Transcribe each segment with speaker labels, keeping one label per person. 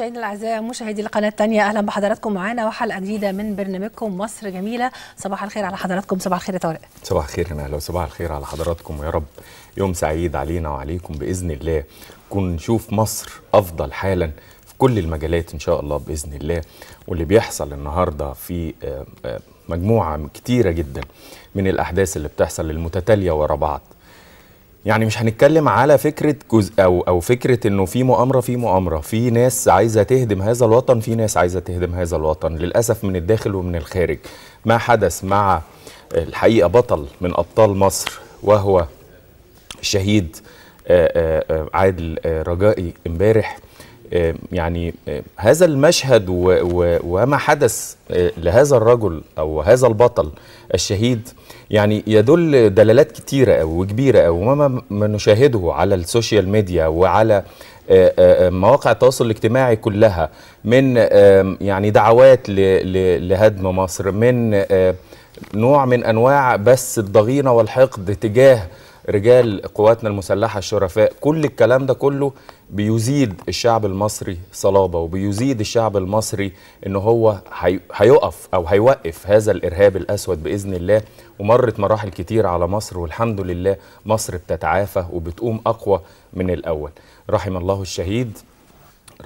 Speaker 1: مشاهدينا الاعزاء مشاهدي القناه الثانيه اهلا بحضراتكم معانا وحلقه جديده من برنامجكم مصر جميله صباح الخير على حضراتكم صباح الخير يا طارق
Speaker 2: صباح الخير يا نهلا وصباح الخير على حضراتكم ويا رب يوم سعيد علينا وعليكم باذن الله نكون نشوف مصر افضل حالا في كل المجالات ان شاء الله باذن الله واللي بيحصل النهارده في آه، آه، مجموعه كتيره جدا من الاحداث اللي بتحصل المتتاليه ورا بعض يعني مش هنتكلم على فكره جزء او او فكره انه في مؤامره في مؤامره في ناس عايزه تهدم هذا الوطن في ناس عايزه تهدم هذا الوطن للاسف من الداخل ومن الخارج ما حدث مع الحقيقه بطل من ابطال مصر وهو الشهيد آه، آه، آه، عادل رجائي امبارح آه، يعني آه، هذا المشهد وما حدث آه، لهذا الرجل او هذا البطل الشهيد يعني يدل دلالات كتيره قوي وكبيره قوي وما نشاهده على السوشيال ميديا وعلى مواقع التواصل الاجتماعي كلها من يعني دعوات لهدم مصر من نوع من انواع بس الضغينه والحقد تجاه رجال قواتنا المسلحة الشرفاء كل الكلام ده كله بيزيد الشعب المصري صلابة وبيزيد الشعب المصري ان هو هيقف او هيوقف هذا الارهاب الاسود باذن الله ومرت مراحل كتير على مصر والحمد لله مصر بتتعافى وبتقوم اقوى من الاول رحم الله الشهيد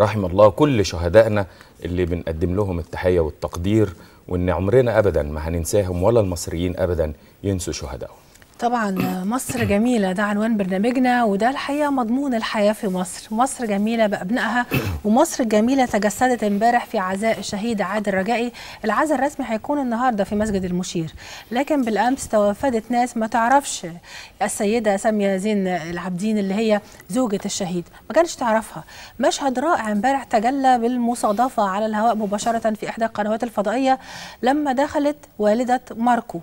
Speaker 2: رحم الله كل شهدائنا اللي بنقدم لهم التحية والتقدير وان عمرنا ابدا ما هننساهم ولا المصريين ابدا ينسوا شهدائهم
Speaker 1: طبعا مصر جميلة ده عنوان برنامجنا وده الحقيقة مضمون الحياة في مصر مصر جميلة بأبنائها ومصر الجميلة تجسدت امبارح في عزاء الشهيد عادل رجائي العزاء الرسمي هيكون النهاردة في مسجد المشير لكن بالأمس توفدت ناس ما تعرفش السيدة سامية زين العابدين اللي هي زوجة الشهيد ما كانش تعرفها مشهد رائع امبارح تجلى بالمصادفة على الهواء مباشرة في إحدى القنوات الفضائية لما دخلت والدة ماركو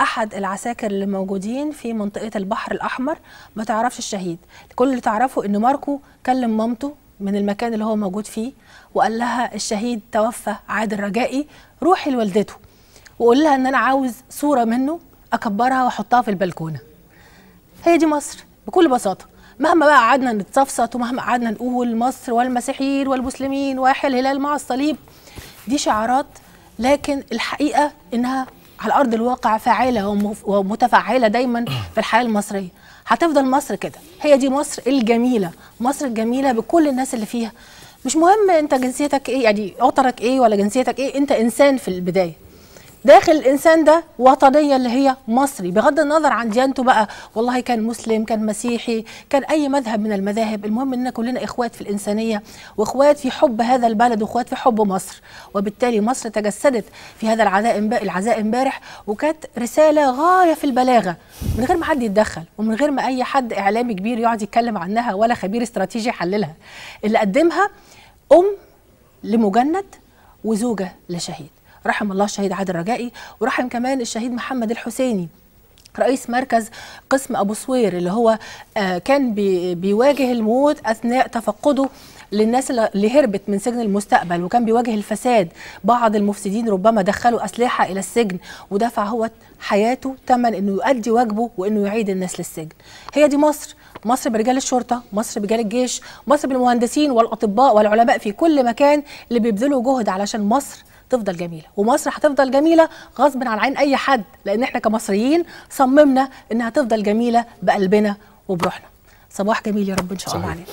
Speaker 1: احد العساكر اللي موجودين في منطقه البحر الاحمر ما تعرفش الشهيد كل اللي تعرفه ان ماركو كلم مامته من المكان اللي هو موجود فيه وقال لها الشهيد توفى عادل رجائي روحي لوالدته وقول لها ان انا عاوز صوره منه اكبرها واحطها في البلكونه هي دي مصر بكل بساطه مهما بقى قعدنا نتصفصط ومهما قعدنا نقول مصر والمسيحيين والمسلمين واحد الهلال مع الصليب دي شعارات لكن الحقيقه انها على ارض الواقع فاعله ومتفعله دايما في الحياه المصريه هتفضل مصر كده هي دي مصر الجميله مصر الجميله بكل الناس اللي فيها مش مهم انت جنسيتك ايه يعني عطرك ايه ولا جنسيتك ايه انت انسان في البدايه داخل الانسان ده وطنيه اللي هي مصري بغض النظر عن ديانته بقى والله كان مسلم كان مسيحي كان اي مذهب من المذاهب المهم اننا كلنا اخوات في الانسانيه واخوات في حب هذا البلد واخوات في حب مصر وبالتالي مصر تجسدت في هذا العزاء العزاء امبارح وكانت رساله غايه في البلاغه من غير ما حد يتدخل ومن غير ما اي حد اعلامي كبير يقعد يتكلم عنها ولا خبير استراتيجي يحللها اللي قدمها ام لمجند وزوجه لشهيد رحم الله الشهيد عادل رجائي ورحم كمان الشهيد محمد الحسيني رئيس مركز قسم ابو صوير اللي هو آه، كان بيواجه الموت اثناء تفقده للناس اللي هربت من سجن المستقبل وكان بيواجه الفساد بعض المفسدين ربما دخلوا اسلحه الى السجن ودفع هو حياته ثمن انه يؤدي واجبه وانه يعيد الناس للسجن هي دي مصر مصر برجال الشرطه مصر برجال الجيش مصر بالمهندسين والاطباء والعلماء في كل مكان اللي بيبذلوا جهد علشان مصر تفضل جميله ومصر هتفضل جميله غصب عن عين اي حد لان احنا كمصريين صممنا انها تفضل جميله بقلبنا وبروحنا صباح جميل يا رب ان شاء الله علينا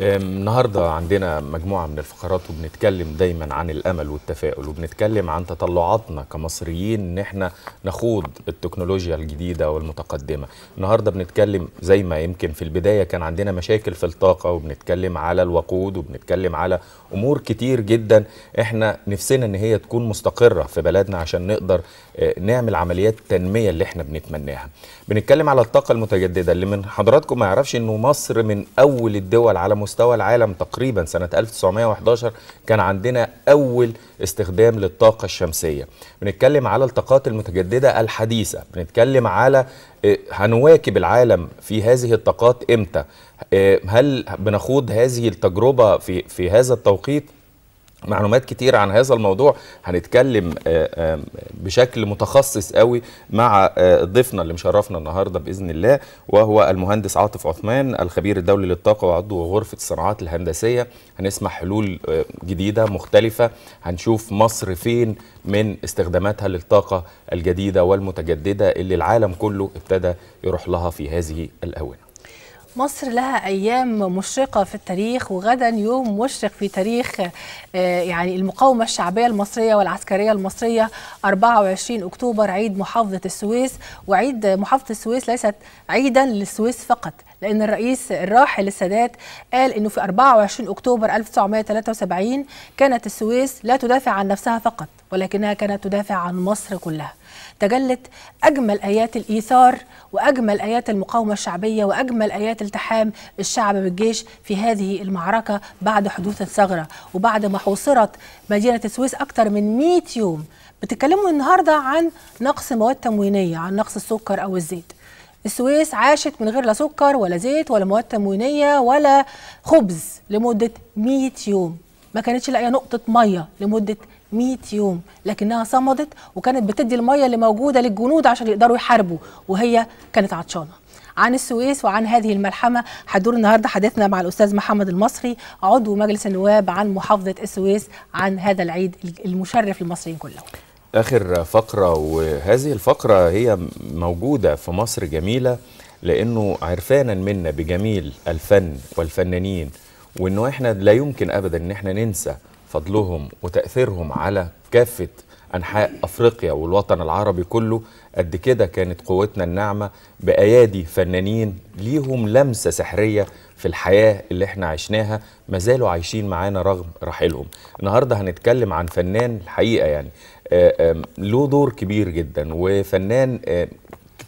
Speaker 2: النهارده عندنا مجموعه من الفقرات وبنتكلم دايما عن الامل والتفاؤل وبنتكلم عن تطلعاتنا كمصريين ان احنا نخوض التكنولوجيا الجديده والمتقدمه النهارده بنتكلم زي ما يمكن في البدايه كان عندنا مشاكل في الطاقه وبنتكلم على الوقود وبنتكلم على امور كتير جدا احنا نفسنا ان هي تكون مستقره في بلدنا عشان نقدر أه، نعمل عمليات التنميه اللي احنا بنتمناها بنتكلم على الطاقه المتجدده اللي من حضراتكم ما يعرفش انه مصر من اول الدول على مستوى العالم تقريبا سنة 1911 كان عندنا أول استخدام للطاقة الشمسية بنتكلم على الطاقات المتجددة الحديثة بنتكلم على آه، هنواكب العالم في هذه الطاقات إمتى آه، هل بنخوض هذه التجربة في, في هذا التوقيت معلومات كتير عن هذا الموضوع هنتكلم آه، آه، بشكل متخصص قوي مع آه، ضيفنا اللي مشرفنا النهارده باذن الله وهو المهندس عاطف عثمان الخبير الدولي للطاقه وعضو غرفه الصناعات الهندسيه هنسمع حلول جديده مختلفه هنشوف مصر فين من استخداماتها للطاقه الجديده والمتجدده اللي العالم كله ابتدى يروح لها في هذه الاونه
Speaker 1: مصر لها ايام مشرقه في التاريخ وغدا يوم مشرق في تاريخ آه، يعني المقاومه الشعبيه المصريه والعسكريه المصريه 24 اكتوبر عيد محافظه السويس وعيد محافظه السويس ليست عيدا للسويس فقط لان الرئيس الراحل السادات قال انه في 24 اكتوبر 1973 كانت السويس لا تدافع عن نفسها فقط ولكنها كانت تدافع عن مصر كلها تجلت أجمل آيات الإيثار وأجمل آيات المقاومة الشعبية وأجمل آيات التحام الشعب بالجيش في هذه المعركة بعد حدوث الثغرة وبعد ما حوصرت مدينة السويس أكثر من 100 يوم بتتكلموا النهاردة عن نقص مواد تموينية عن نقص السكر أو الزيت السويس عاشت من غير لا سكر ولا زيت ولا مواد تموينية ولا خبز لمدة 100 يوم ما كانتش لاقيه نقطه ميه لمده 100 يوم لكنها صمدت وكانت بتدي الميه اللي موجوده للجنود عشان يقدروا يحاربوا وهي كانت عطشانه عن السويس وعن هذه الملحمه حدور النهارده حديثنا مع الاستاذ محمد المصري عضو مجلس النواب عن محافظه السويس عن هذا العيد المشرف للمصريين كلهم
Speaker 2: اخر فقره وهذه الفقره هي موجوده في مصر جميله لانه عرفانا منا بجميل الفن والفنانين وانه احنا لا يمكن ابدا ان احنا ننسى فضلهم وتأثيرهم على كافة أنحاء أفريقيا والوطن العربي كله قد كده كانت قوتنا الناعمة بأيادي فنانين ليهم لمسة سحرية في الحياة اللي احنا عشناها ما زالوا عايشين معانا رغم رحيلهم النهاردة هنتكلم عن فنان الحقيقة يعني آه، له دور كبير جدا وفنان آه،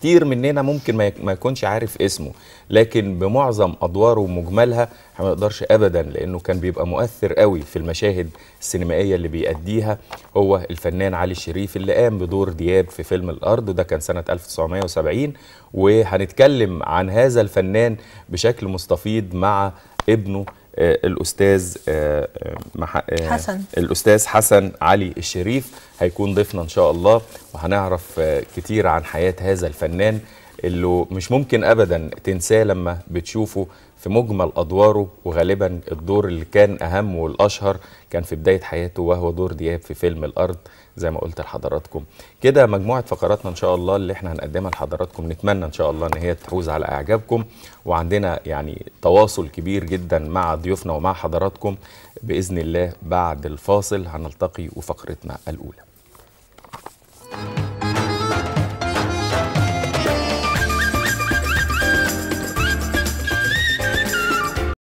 Speaker 2: كتير مننا ممكن ما يكونش عارف اسمه لكن بمعظم ادواره ومجملها ما نقدرش ابدا لانه كان بيبقى مؤثر قوي في المشاهد السينمائيه اللي بيأديها هو الفنان علي الشريف اللي قام بدور دياب في فيلم الارض ده كان سنه 1970 وهنتكلم عن هذا الفنان بشكل مستفيض مع ابنه آه، الاستاذ آه، آه، حسن الاستاذ حسن علي الشريف هيكون ضيفنا ان شاء الله وهنعرف كتير عن حياه هذا الفنان اللي مش ممكن ابدا تنساه لما بتشوفه في مجمل أدواره وغالبا الدور اللي كان أهم والأشهر كان في بداية حياته وهو دور دياب في فيلم الأرض زي ما قلت لحضراتكم كده مجموعة فقراتنا إن شاء الله اللي احنا هنقدمها لحضراتكم نتمنى إن شاء الله إن هي تحوز على إعجابكم وعندنا يعني تواصل كبير جدا مع ضيوفنا ومع حضراتكم بإذن الله بعد الفاصل هنلتقي وفقرتنا الأولى